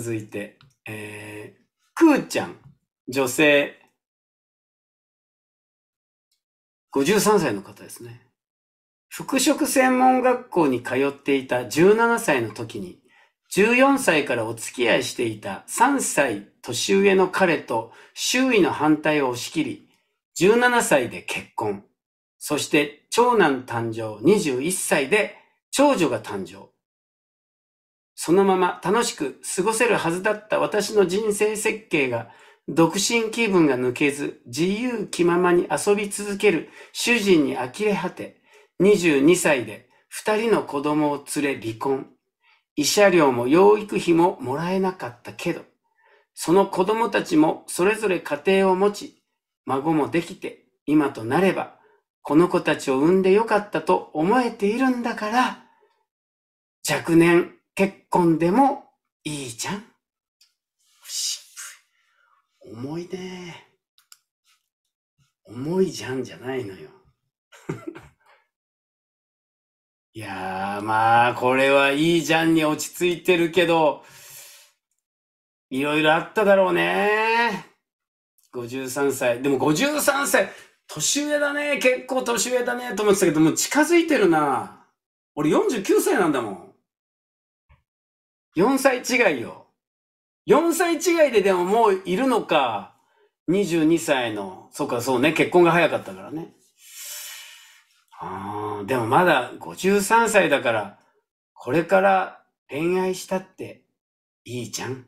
続いて、えー、くーちゃん、女性、53歳の方ですね。服飾専門学校に通っていた17歳の時に、14歳からお付き合いしていた3歳年上の彼と周囲の反対を押し切り、17歳で結婚。そして長男誕生21歳で長女が誕生。そのまま楽しく過ごせるはずだった私の人生設計が、独身気分が抜けず、自由気ままに遊び続ける主人に呆れ果て、22歳で2人の子供を連れ離婚。慰謝料も養育費ももらえなかったけど、その子供たちもそれぞれ家庭を持ち、孫もできて、今となれば、この子たちを産んでよかったと思えているんだから、若年結婚でもいいじゃん。重いね。重いじゃんじゃないのよ。いやー、まあ、これはいいじゃんに落ち着いてるけど、いろいろあっただろうね。53歳。でも53歳、年上だね。結構年上だね。と思ってたけど、もう近づいてるな。俺49歳なんだもん。4歳違いよ。4歳違いででももういるのか。22歳の、そうかそうね、結婚が早かったからね。ああ、でもまだ53歳だから、これから恋愛したっていいじゃん。